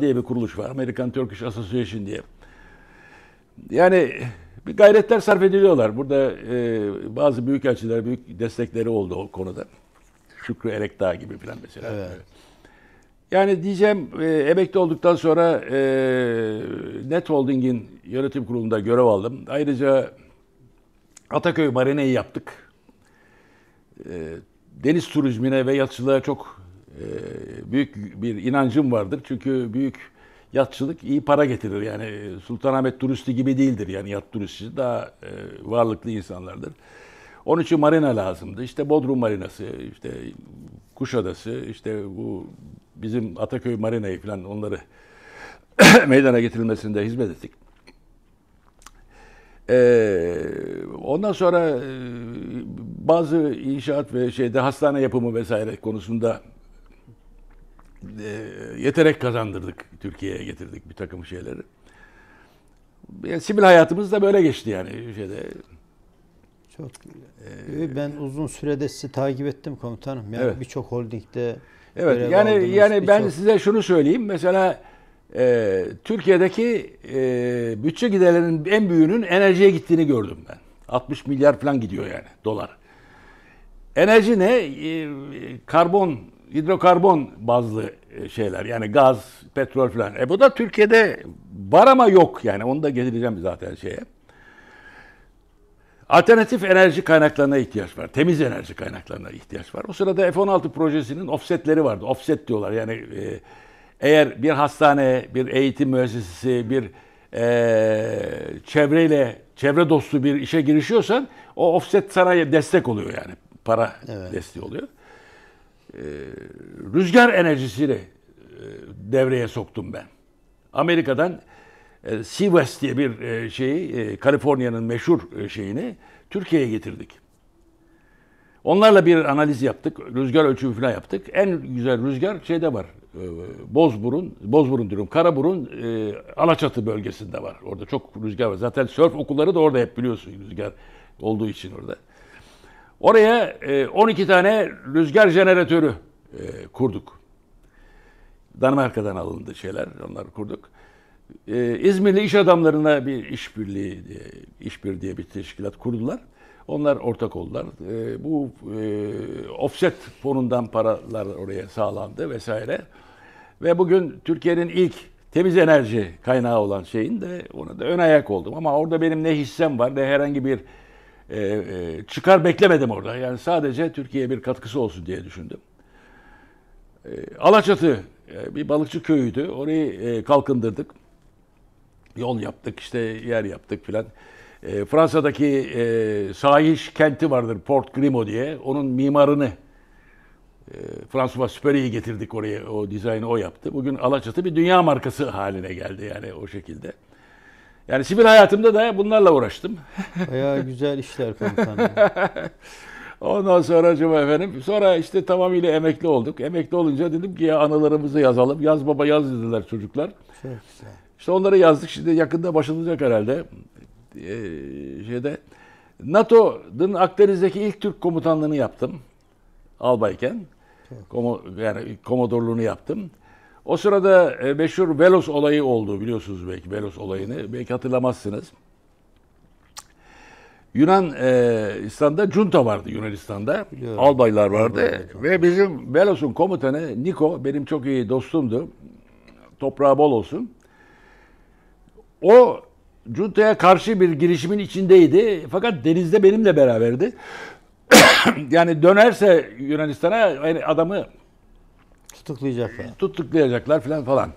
diye bir kuruluş var. Amerikan Turkish Association diye. Yani bir gayretler sarf ediliyorlar. Burada e, bazı büyük elçiler büyük destekleri oldu o konuda. Şükrü Erekdağ gibi falan mesela. Evet. Yani diyeceğim e, emekli olduktan sonra e, Net Holding'in yönetim kurulunda görev aldım. Ayrıca Ataköy Marina'yı yaptık. E, deniz turizmine ve yatçılığa çok ee, büyük bir inancım vardır. Çünkü büyük yatçılık iyi para getirir. Yani Sultanahmet turisti gibi değildir. Yani yat turistçisi daha e, varlıklı insanlardır. Onun için marina lazımdı. İşte Bodrum marinası, işte Kuşadası, işte bu bizim Ataköy marinayı falan onları meydana getirilmesinde hizmet ettik. Ee, ondan sonra e, bazı inşaat ve şeyde hastane yapımı vesaire konusunda e, yeterek kazandırdık. Türkiye'ye getirdik bir takım şeyleri. Yani sivil hayatımız da böyle geçti yani şeyde. Çok. Ee, ee, ben uzun sürede sizi takip ettim komutanım. Yani evet. birçok holdingde Evet. Yani aldınız, yani ben çok... size şunu söyleyeyim. Mesela e, Türkiye'deki e, bütçe giderlerinin en büyüğünün enerjiye gittiğini gördüm ben. 60 milyar falan gidiyor yani dolar. Enerji ne? E, e karbon, hidrokarbon bazlı e, şeyler yani gaz, petrol falan. E bu da Türkiye'de var ama yok yani onu da geleceğim zaten şeye. Alternatif enerji kaynaklarına ihtiyaç var. Temiz enerji kaynaklarına ihtiyaç var. O sırada F-16 projesinin offsetleri vardı. Offset diyorlar yani e, eğer bir hastane, bir eğitim müessesesi, bir e, çevreyle, çevre dostu bir işe girişiyorsan o offset sana destek oluyor yani. Para evet. desteği oluyor. Ee, rüzgar enerjisiyle e, devreye soktum ben. Amerika'dan e, Seawest diye bir e, şeyi, e, Kaliforniya'nın meşhur şeyini Türkiye'ye getirdik. Onlarla bir analiz yaptık, rüzgar ölçümü falan yaptık. En güzel rüzgar şeyde var, Bozburun, Bozburun diyorum, Karaburun, Alaçatı bölgesinde var. Orada çok rüzgar var. Zaten sörf okulları da orada hep biliyorsun rüzgar olduğu için orada. Oraya 12 e, tane rüzgar jeneratörü e, kurduk. Danimarka'dan alındı şeyler, onları kurduk. E, İzmirli iş adamlarına bir işbirliği diye, işbir diye bir teşkilat kurdular. Onlar ortak oldular. bu offset fonundan paralar oraya sağlandı vesaire. Ve bugün Türkiye'nin ilk temiz enerji kaynağı olan şeyin de ona da ön ayak oldum. Ama orada benim ne hissem var ne herhangi bir ee, e, çıkar beklemedim orada. Yani sadece Türkiye'ye bir katkısı olsun diye düşündüm. E, Alaçatı e, bir balıkçı köyüydü. Orayı e, kalkındırdık. Yol yaptık, işte yer yaptık filan. E, Fransa'daki e, sahiş kenti vardır Port Grimo diye. Onun mimarını e, François Süperi'yi getirdik oraya. O dizaynı o yaptı. Bugün Alaçatı bir dünya markası haline geldi yani o şekilde. Yani sivil hayatımda da bunlarla uğraştım. Bayağı güzel işler komutanım. Ondan sonra acaba efendim. Sonra işte tamamıyla emekli olduk. Emekli olunca dedim ki ya anılarımızı yazalım. Yaz baba yaz dediler çocuklar. İşte onları yazdık. Şimdi yakında başlanacak herhalde. Ee, şeyde NATO'nun Akdeniz'deki ilk Türk komutanlığını yaptım. Albayken. Komo, yani komodorluğunu yaptım. O sırada e, meşhur Velos olayı oldu biliyorsunuz belki Velos olayını. Belki hatırlamazsınız. Yunanistan'da e, junta vardı Yunanistan'da. Biliyorum. Albaylar vardı. Biliyorum. Ve bizim Velos'un komutanı Niko benim çok iyi dostumdu. Toprağı bol olsun. O junta'ya karşı bir girişimin içindeydi. Fakat denizde benimle beraberdi. yani dönerse Yunanistan'a yani adamı Tutuklayacaklar. E, tutuklayacaklar filan falan.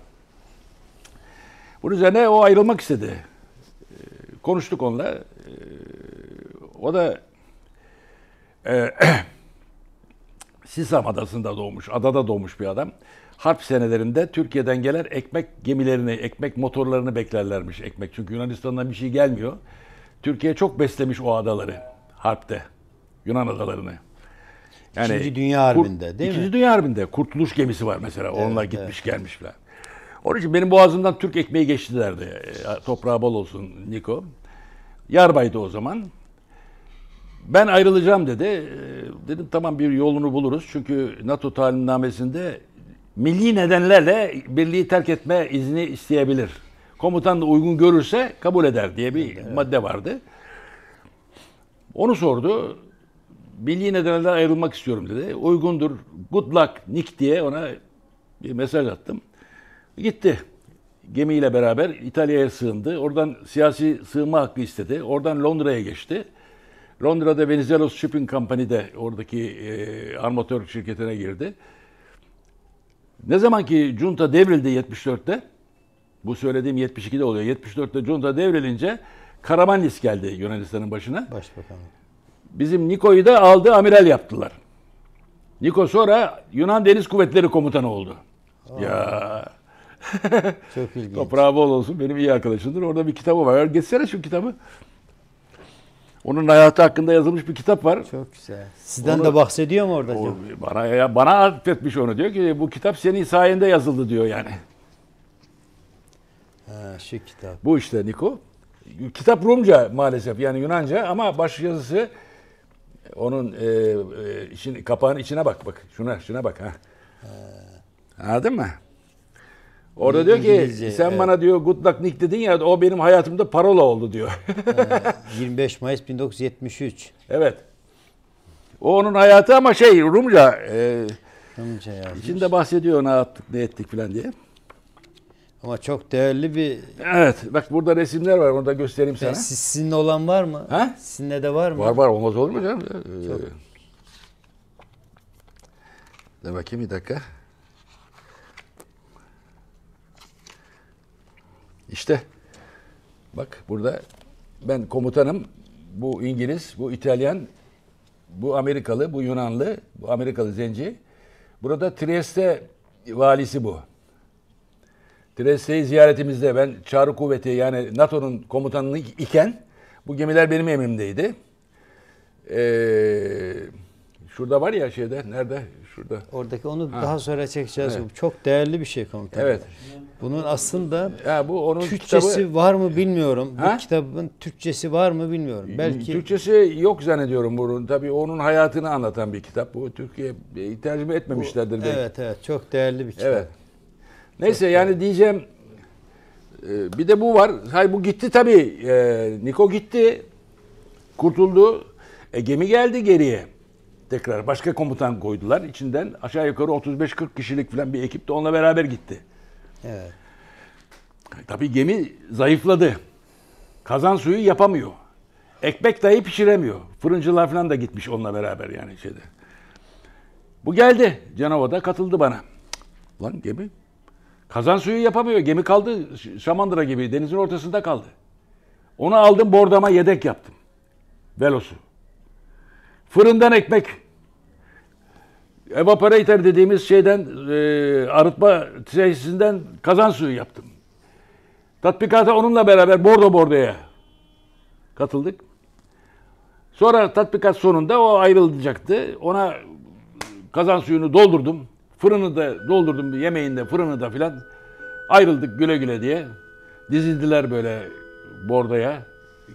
Bunun üzerine o ayrılmak istedi. E, konuştuk onunla. E, o da e, Sisam Adası'nda doğmuş, adada doğmuş bir adam. Harp senelerinde Türkiye'den gelen ekmek gemilerini, ekmek motorlarını beklerlermiş ekmek. Çünkü Yunanistan'dan bir şey gelmiyor. Türkiye çok beslemiş o adaları harpte. Yunan adalarını. Yani İkinci Dünya Harbi'nde değil İkinci mi? İkinci Dünya Harbi'nde Kurtuluş Gemisi var mesela. Evet, Onunla gitmiş evet. gelmiş falan. Onun için benim boğazımdan Türk ekmeği geçti derdi. E, toprağı bol olsun Niko. Yarbaydı o zaman. Ben ayrılacağım dedi. E, dedim tamam bir yolunu buluruz. Çünkü NATO talimnamesinde milli nedenlerle birliği terk etme izni isteyebilir. Komutan da uygun görürse kabul eder diye bir evet. madde vardı. Onu sordu milli nedenlerden ayrılmak istiyorum dedi. Uygundur, good luck Nick diye ona bir mesaj attım. Gitti gemiyle beraber İtalya'ya sığındı. Oradan siyasi sığınma hakkı istedi. Oradan Londra'ya geçti. Londra'da Venizelos Shipping Company'de oradaki e, armatör şirketine girdi. Ne zaman ki junta devrildi 74'te, bu söylediğim 72'de oluyor. 74'te junta devrilince Karamanlis geldi Yunanistan'ın başına. Başbakan. Bizim Niko'yu da aldı amiral yaptılar. Niko sonra Yunan Deniz Kuvvetleri Komutanı oldu. Aa. Ya. Çok ilginç. Toprağı bol olsun benim iyi arkadaşımdır. Orada bir kitabı var. Geçsene şu kitabı. Onun hayatı hakkında yazılmış bir kitap var. Çok güzel. Sizden onu, de bahsediyor mu orada? O, canım? bana ya, bana atfetmiş onu diyor ki bu kitap senin sayende yazıldı diyor yani. Ha, şu kitap. Bu işte Niko. Kitap Rumca maalesef yani Yunanca ama baş yazısı onun e, e, işin, kapağın içine bak bak. Şuna şuna bak ha. ha. Anladın mı? Orada diyor ki sen evet. bana diyor good luck Nick dedin ya o benim hayatımda parola oldu diyor. 25 Mayıs 1973. Evet. O onun hayatı ama şey Rumca. E, Rumca yazmış. İçinde bahsediyor ne yaptık ne ettik falan diye. Ama çok değerli bir... Evet. Bak burada resimler var. Onu da göstereyim e, sana. Siz, sizin olan var mı? Ha? Sizinle de var mı? Var var. Olmaz olur mu canım? Çok. Ee, de bakayım bir dakika. İşte. Bak burada ben komutanım. Bu İngiliz, bu İtalyan, bu Amerikalı, bu Yunanlı, bu Amerikalı zenci. Burada Trieste valisi bu. Trese'yi ziyaretimizde ben Çağrı Kuvveti yani NATO'nun komutanını iken bu gemiler benim emrimdeydi. Ee, şurada var ya şeyde nerede? Şurada. Oradaki onu ha. daha sonra çekeceğiz. Evet. Çok değerli bir şey komutanım. Evet. Bunun aslında ya bu onun Türkçesi kitabı... var mı bilmiyorum. Ha? Bu kitabın Türkçesi var mı bilmiyorum. Ee, belki Türkçesi yok zannediyorum bunun. Tabii onun hayatını anlatan bir kitap. Bu Türkiye tercüme etmemişlerdir bu, belki. Evet evet çok değerli bir kitap. Evet. Neyse yani diyeceğim e, bir de bu var. Hayır bu gitti tabii. E, Niko gitti. Kurtuldu. E, gemi geldi geriye. Tekrar başka komutan koydular. içinden aşağı yukarı 35-40 kişilik falan bir ekip de onunla beraber gitti. Evet. E, tabii gemi zayıfladı. Kazan suyu yapamıyor. Ekmek dahi pişiremiyor. Fırıncılar falan da gitmiş onunla beraber yani şeyde. Bu geldi Cenova'da katıldı bana. Lan gemi Kazan suyu yapamıyor. Gemi kaldı Şamandıra gibi denizin ortasında kaldı. Onu aldım bordama yedek yaptım. Velosu. Fırından ekmek. Evaporator dediğimiz şeyden e, arıtma tesisinden kazan suyu yaptım. Tatbikata onunla beraber bordo bordoya katıldık. Sonra tatbikat sonunda o ayrılacaktı. Ona kazan suyunu doldurdum. Fırını da doldurdum yemeğinde fırını da filan. Ayrıldık güle güle diye. Dizildiler böyle bordaya.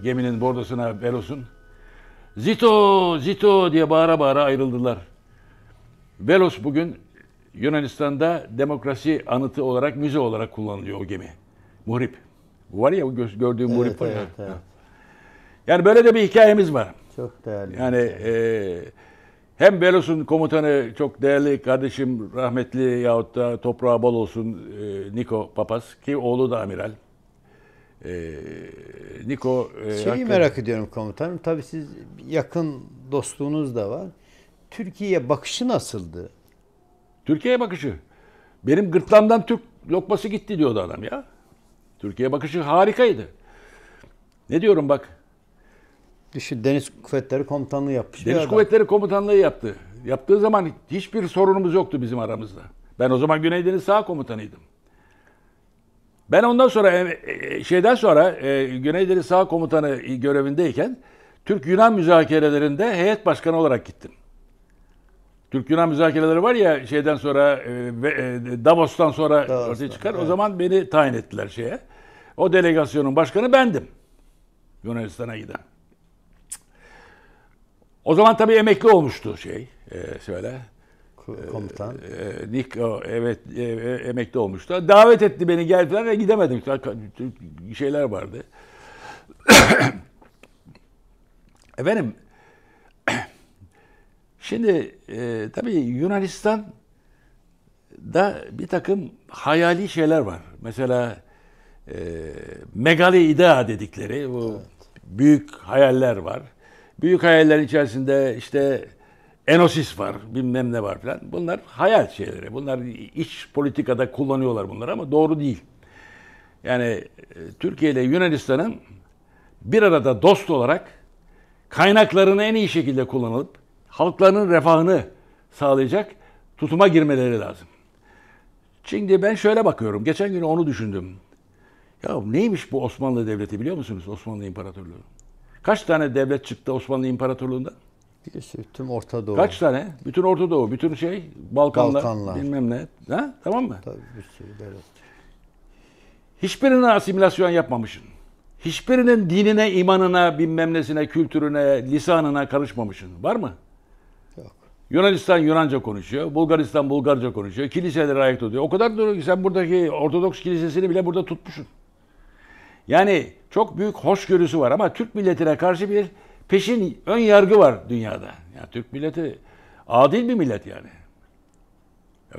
Geminin bordasına Velos'un. Zito, Zito diye bağıra bağıra ayrıldılar. Velos bugün Yunanistan'da demokrasi anıtı olarak, müze olarak kullanılıyor o gemi. Muhrip. var ya bu gördüğüm muhrip var ya. Evet, evet. Yani böyle de bir hikayemiz var. Çok değerli. Yani e, hem Belos'un komutanı çok değerli kardeşim rahmetli yahut da toprağı bol olsun e, Niko Papaz ki oğlu da amiral. E, Niko e, Şeyi hakikaten... merak ediyorum komutanım. Tabii siz yakın dostluğunuz da var. Türkiye'ye bakışı nasıldı? Türkiye'ye bakışı. Benim gırtlamdan Türk lokması gitti diyordu adam ya. Türkiye bakışı harikaydı. Ne diyorum bak. Dişi Deniz Kuvvetleri Komutanlığı yapmış. Deniz adam. Kuvvetleri Komutanlığı yaptı. Yaptığı zaman hiçbir sorunumuz yoktu bizim aramızda. Ben o zaman Güneydeniz Sağ Komutanıydım. Ben ondan sonra e, e, şeyden sonra e, Güneydeniz Sağ Komutanı görevindeyken Türk-Yunan müzakerelerinde heyet başkanı olarak gittim. Türk-Yunan müzakereleri var ya şeyden sonra Davos'tan sonra Davos'tan, ortaya çıkar. Evet. O zaman beni tayin ettiler şeye. O delegasyonun başkanı bendim. Yunanistan'a giden. O zaman tabii emekli olmuştu şey. E, söyle. Komutan. E, e, Nick o, evet e, e, emekli olmuştu. Davet etti beni gel falan ve gidemedim. Şeyler vardı. Efendim şimdi e, tabii Yunanistan da bir takım hayali şeyler var. Mesela e, megali idea dedikleri bu evet. büyük hayaller var. Büyük hayaller içerisinde işte Enosis var, bilmem ne var falan. Bunlar hayal şeyleri. Bunlar iç politikada kullanıyorlar bunları ama doğru değil. Yani e, Türkiye ile Yunanistan'ın bir arada dost olarak kaynaklarını en iyi şekilde kullanılıp halklarının refahını sağlayacak tutuma girmeleri lazım. Şimdi ben şöyle bakıyorum. Geçen gün onu düşündüm. Ya neymiş bu Osmanlı Devleti biliyor musunuz? Osmanlı İmparatorluğu. Kaç tane devlet çıktı Osmanlı İmparatorluğu'nda? Bir sürü tüm Orta Doğu. Kaç tane? Bütün Orta Doğu, bütün şey Balkanlar, Balkanlar. bilmem ne. Ha? Tamam mı? Tabii bir sürü devlet. Hiçbirine asimilasyon yapmamışsın. Hiçbirinin dinine, imanına, bilmem nesine, kültürüne, lisanına karışmamışsın. Var mı? Yok. Yunanistan Yunanca konuşuyor. Bulgaristan Bulgarca konuşuyor. Kiliseleri ayakta tutuyor. O kadar duruyor ki sen buradaki Ortodoks kilisesini bile burada tutmuşsun. Yani çok büyük hoşgörüsü var ama Türk milletine karşı bir peşin ön yargı var dünyada. Yani Türk milleti adil bir millet yani.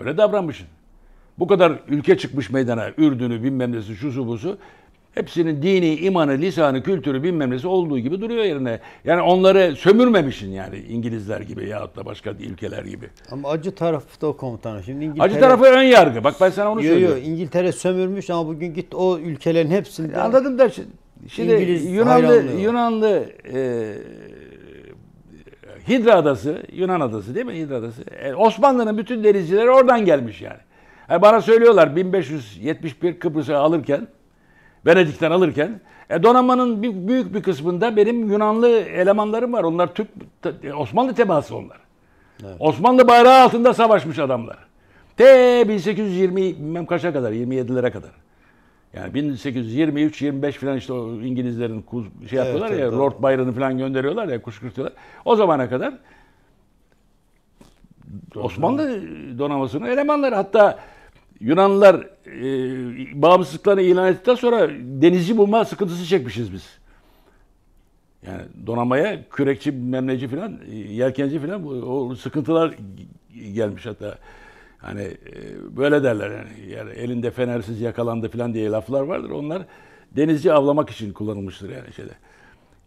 Öyle davranmışsın. Bu kadar ülke çıkmış meydana. Ürdün'ü bilmem nesi şusu busu. Hepsinin dini, imanı, lisanı, kültürü bilmem nesi olduğu gibi duruyor yerine. Yani onları sömürmemişsin yani İngilizler gibi yahut da başka ülkeler gibi. Ama acı tarafı da o komutanım. Şimdi İngiltere... Acı tarafı ön yargı. Bak ben sana onu yo, söylüyorum. Yok İngiltere sömürmüş ama bugün git o ülkelerin hepsinde. Anladım da şimdi, şimdi İngiliz Yunanlı, Yunanlı e, Hidra Adası, Yunan Adası değil mi Hidra Adası? E, Osmanlı'nın bütün denizcileri oradan gelmiş yani. yani e, bana söylüyorlar 1571 Kıbrıs'ı alırken Venedik'ten alırken. E donanmanın bir, büyük bir kısmında benim Yunanlı elemanlarım var. Onlar Türk Osmanlı tebaası onlar. Evet. Osmanlı bayrağı altında savaşmış adamlar. T 1820 bilmem kaça kadar 27'lere kadar. Yani 1823 25 falan işte o İngilizlerin kuz, şey yapıyorlar evet, ya evet, Lord Byron'ı falan gönderiyorlar ya kuşkırtıyorlar. O zamana kadar Osmanlı donanmasının elemanları hatta Yunanlılar e, bağımsızlıklarını ilan ettikten sonra denizci bulma sıkıntısı çekmişiz biz. Yani donamaya kürekçi, memleci filan, e, yelkenci filan o sıkıntılar gelmiş hatta. Hani e, böyle derler yani. yani elinde fenersiz yakalandı filan diye laflar vardır. Onlar denizci avlamak için kullanılmıştır yani şeyde.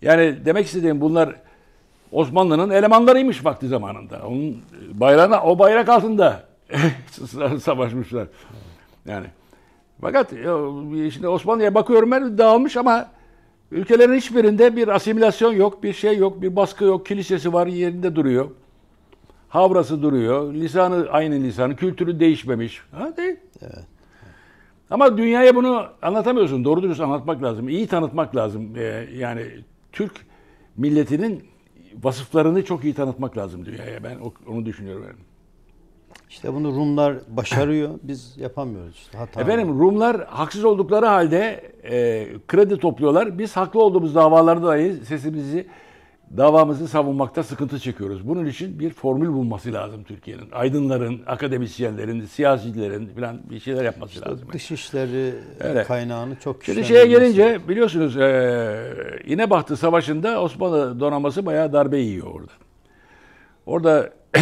Yani demek istediğim bunlar Osmanlı'nın elemanlarıymış vakti zamanında. Onun bayrağına o bayrak altında savaşmışlar. Yani fakat e, şimdi Osmanlı'ya bakıyorum ben dağılmış ama ülkelerin hiçbirinde bir asimilasyon yok, bir şey yok, bir baskı yok. Kilisesi var yerinde duruyor. Havrası duruyor. Lisanı aynı lisanı, kültürü değişmemiş. Ha değil. Evet. Ama dünyaya bunu anlatamıyorsun. Doğru dürüst anlatmak lazım. İyi tanıtmak lazım. Ee, yani Türk milletinin vasıflarını çok iyi tanıtmak lazım dünyaya. Ben onu düşünüyorum. Yani. İşte bunu Rumlar başarıyor, biz yapamıyoruz. işte. hata. Efendim Rumlar haksız oldukları halde e, kredi topluyorlar. Biz haklı olduğumuz davalarda dahi sesimizi, davamızı savunmakta sıkıntı çekiyoruz. Bunun için bir formül bulması lazım Türkiye'nin. Aydınların, akademisyenlerin, siyasilerin falan bir şeyler yapması işte lazım. Dışişleri evet. kaynağını çok Şimdi şeye gelince biliyorsunuz e, İnebahtı Savaşı'nda Osmanlı donanması bayağı darbe yiyor orada. Orada e,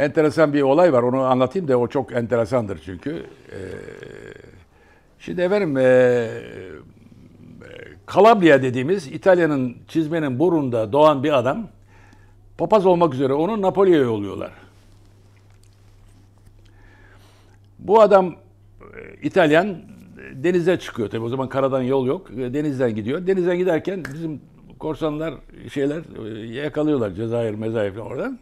enteresan bir olay var. Onu anlatayım da o çok enteresandır çünkü. Ee, şimdi efendim Kalabria ee, dediğimiz İtalya'nın çizmenin burunda doğan bir adam papaz olmak üzere onu Napolya'ya yolluyorlar. Bu adam e, İtalyan denize çıkıyor tabi o zaman karadan yol yok. E, denizden gidiyor. Denizden giderken bizim korsanlar şeyler e, yakalıyorlar Cezayir, Mezayir falan oradan.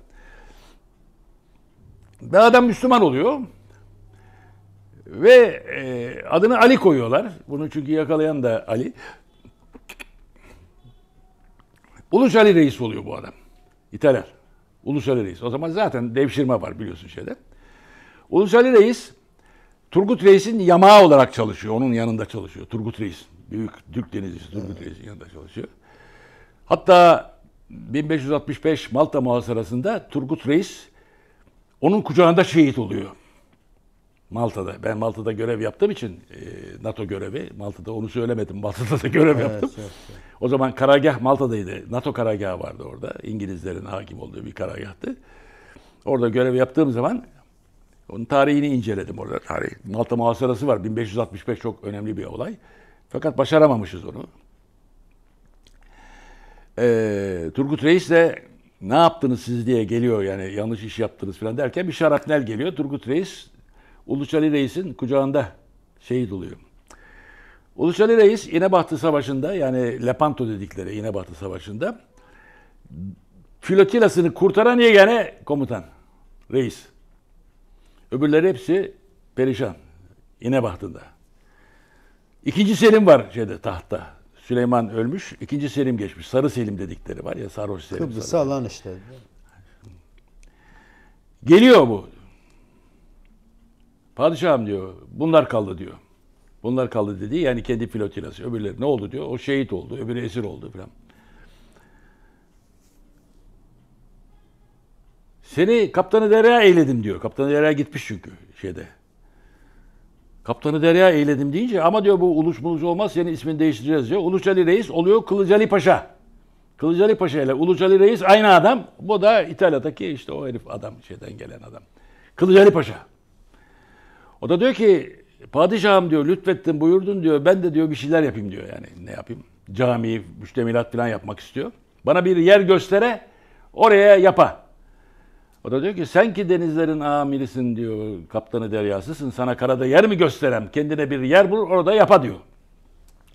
Ve adam Müslüman oluyor. Ve e, adını Ali koyuyorlar. Bunu çünkü yakalayan da Ali. Ulus Ali Reis oluyor bu adam. İtalyan. Ulus Ali Reis. O zaman zaten devşirme var biliyorsun şeyde. Ulus Ali Reis Turgut Reis'in yamağı olarak çalışıyor. Onun yanında çalışıyor. Turgut Reis. Büyük Türk denizcisi Turgut Reis'in yanında çalışıyor. Hatta 1565 Malta muhasarasında Turgut Reis onun kucağında şehit oluyor. Malta'da. Ben Malta'da görev yaptığım için e, NATO görevi. Malta'da onu söylemedim. Malta'da da görev evet, yaptım. evet. O zaman karargah Malta'daydı. NATO karargahı vardı orada. İngilizlerin hakim olduğu bir karargahtı. Orada görev yaptığım zaman onun tarihini inceledim orada. Tarih. Malta muhasarası var. 1565 çok önemli bir olay. Fakat başaramamışız onu. Ee, Turgut Reis de ne yaptınız siz diye geliyor yani yanlış iş yaptınız falan derken bir şarapnel geliyor. Turgut Reis Uluç Ali Reis'in kucağında şehit oluyor. Uluç Ali Reis İnebahtı Savaşı'nda yani Lepanto dedikleri İnebahtı Savaşı'nda filotilasını kurtaran yegane komutan, reis. Öbürleri hepsi perişan İnebahtı'nda. İkinci Selim var şeyde tahtta. Süleyman ölmüş, ikinci Selim geçmiş. Sarı Selim dedikleri var ya sarhoş Selim. Kıbrıs'ı alan işte. Geliyor bu. Padişahım diyor, bunlar kaldı diyor. Bunlar kaldı dedi. Yani kendi filotilası. Öbürleri ne oldu diyor. O şehit oldu. Öbürü esir oldu falan. Seni kaptanı derya eyledim diyor. Kaptanı derya gitmiş çünkü şeyde. Kaptanı derya eyledim deyince ama diyor bu Uluç Muluç olmaz senin ismini değiştireceğiz diyor. Uluç Ali Reis oluyor Kılıç Ali Paşa. Kılıç Ali Paşa ile Uluç Ali Reis aynı adam. Bu da İtalya'daki işte o herif adam şeyden gelen adam. Kılıç Ali Paşa. O da diyor ki padişahım diyor lütfettin buyurdun diyor. Ben de diyor bir şeyler yapayım diyor yani ne yapayım. Cami, müştemilat falan yapmak istiyor. Bana bir yer göstere oraya yapa. O da diyor ki sen ki denizlerin amirisin diyor. Kaptanı deryasısın. Sana karada yer mi gösterem? Kendine bir yer bul orada yapa diyor.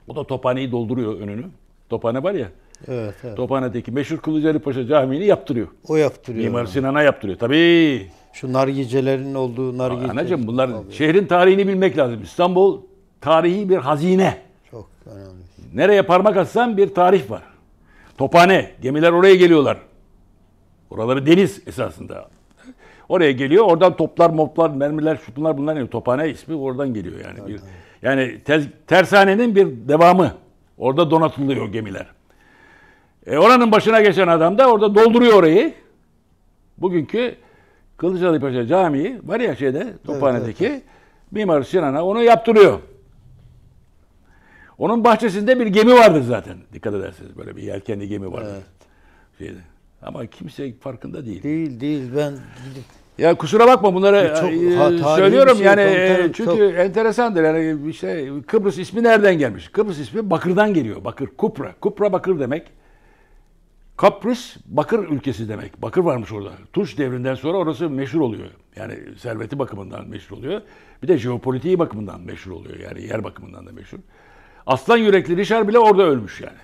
O da tophaneyi dolduruyor önünü. Tophane var ya. Evet, evet. Tophane'deki meşhur Kılıceli Paşa Camii'ni yaptırıyor. O yaptırıyor. Mimar Sinan'a yaptırıyor. Tabii. Şu nargicelerin olduğu nargice. Anacığım bunlar Tabii. şehrin tarihini bilmek lazım. İstanbul tarihi bir hazine. Çok önemli. Nereye parmak atsan bir tarih var. Tophane. Gemiler oraya geliyorlar. Oraları deniz esasında. Oraya geliyor. Oradan toplar, moplar, mermiler, şutunlar bunlar yani tophane ismi oradan geliyor yani. bir, yani tez, tersanenin bir devamı. Orada donatılıyor gemiler. E, oranın başına geçen adam da orada dolduruyor orayı. Bugünkü Kılıçdaroğlu Paşa Camii var ya şeyde Tophane'deki evet, evet. Mimar Sinan'a onu yaptırıyor. Onun bahçesinde bir gemi vardır zaten. Dikkat ederseniz böyle bir yelkenli gemi vardır. Evet. Şeyde. Ama kimse farkında değil. Değil değil ben ya kusura bakma bunları çok e, söylüyorum şey, yani komutanım, e, çünkü çok... enteresandır yani bir şey Kıbrıs ismi nereden gelmiş? Kıbrıs ismi Bakır'dan geliyor. Bakır, Kupra. Kupra Bakır demek. Kıbrıs Bakır ülkesi demek. Bakır varmış orada. Tunç devrinden sonra orası meşhur oluyor. Yani serveti bakımından meşhur oluyor. Bir de jeopolitiği bakımından meşhur oluyor. Yani yer bakımından da meşhur. Aslan yürekli Rişar bile orada ölmüş yani.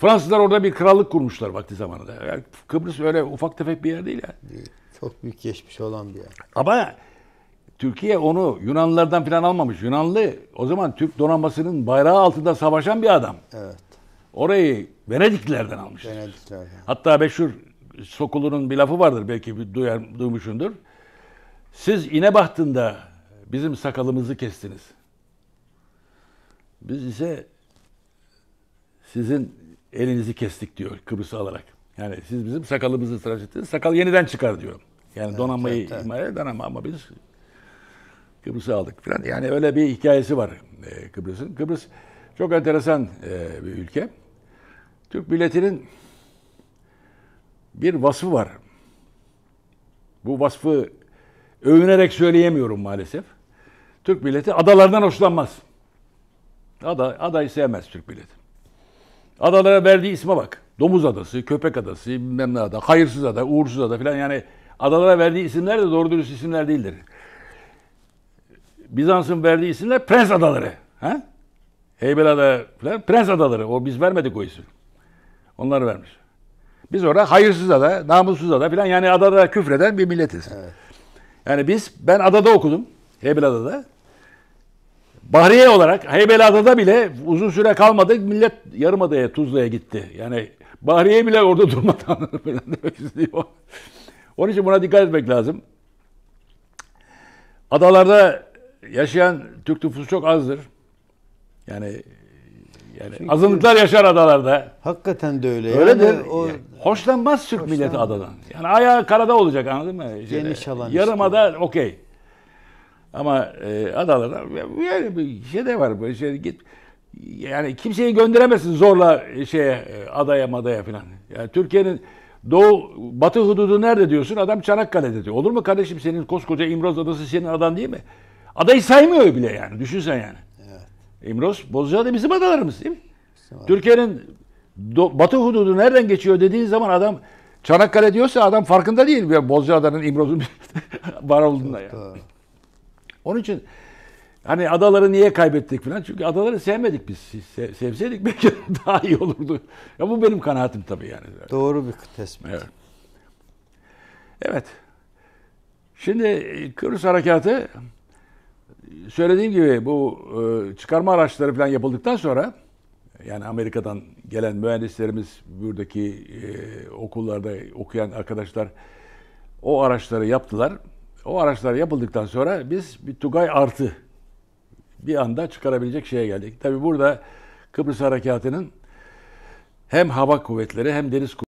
Fransızlar orada bir krallık kurmuşlar vakti zamanında. Yani Kıbrıs öyle ufak tefek bir yer değil ya. Çok büyük geçmiş olan bir yer. Ama Türkiye onu Yunanlılardan falan almamış. Yunanlı o zaman Türk donanmasının bayrağı altında savaşan bir adam. Evet. Orayı Venediklilerden almış. Venediklilerden. Hatta meşhur Sokulu'nun bir lafı vardır belki bir duyar, duymuşundur. Siz İnebahtında bizim sakalımızı kestiniz. Biz ise sizin elinizi kestik diyor Kıbrıs'ı alarak. Yani siz bizim sakalımızı tıraş ettiniz. Sakal yeniden çıkar diyorum. Yani evet, donanmayı evet, evet. eden ama, ama biz Kıbrıs'ı aldık falan. Yani öyle bir hikayesi var e, Kıbrıs'ın. Kıbrıs çok enteresan e, bir ülke. Türk milletinin bir vasfı var. Bu vasfı övünerek söyleyemiyorum maalesef. Türk milleti adalardan hoşlanmaz. Ada, adayı sevmez Türk milleti. Adalara verdiği isme bak. Domuz Adası, Köpek Adası, bilmem ne ada, Hayırsız Ada, Uğursuz Ada filan yani adalara verdiği isimler de doğru dürüst isimler değildir. Bizans'ın verdiği isimler Prens Adaları. He? Heybelada filan Prens Adaları. O biz vermedik o isim. Onlar vermiş. Biz orada hayırsız ada, namussuz ada filan yani adada küfreden bir milletiz. Evet. Yani biz ben adada okudum. Hebel adada. Bahriye olarak Heybeliada'da bile uzun süre kalmadı. Millet Yarımada'ya, Tuzla'ya gitti. Yani Bahriye bile orada durmadan falan demek istiyor. Onun için buna dikkat etmek lazım. Adalarda yaşayan Türk nüfusu çok azdır. Yani yani Çünkü azınlıklar yaşar adalarda. Hakikaten de öyle. Öyle Yani o, yani, hoşlanmaz Türk hoşlanmaz. milleti adadan. Yani ayağı karada olacak anladın mı? Geniş alan. Yarımada işte. okey. Ama e, adalara yani bir şey de var böyle şey git yani kimseyi gönderemezsin zorla şey adaya madaya falan. Yani Türkiye'nin doğu batı hududu nerede diyorsun adam Çanakkale'de diyor. Olur mu kardeşim senin koskoca İmroz adası senin adan değil mi? Adayı saymıyor bile yani düşünsen yani. Evet. İmroz Bozcaada bizim adalarımız değil mi? Türkiye'nin batı hududu nereden geçiyor dediğin zaman adam Çanakkale diyorsa adam farkında değil. Bozcaada'nın İmroz'un var olduğunda yani. Onun için hani adaları niye kaybettik falan. Çünkü adaları sevmedik biz. sevseydik belki daha iyi olurdu. Ya bu benim kanaatim tabii yani. Doğru bir tespit. Evet. evet. Şimdi e, Kıbrıs Harekatı söylediğim gibi bu e, çıkarma araçları falan yapıldıktan sonra yani Amerika'dan gelen mühendislerimiz buradaki e, okullarda okuyan arkadaşlar o araçları yaptılar. O araçlar yapıldıktan sonra biz bir Tugay artı bir anda çıkarabilecek şeye geldik. Tabi burada Kıbrıs Harekatı'nın hem hava kuvvetleri hem deniz kuvvetleri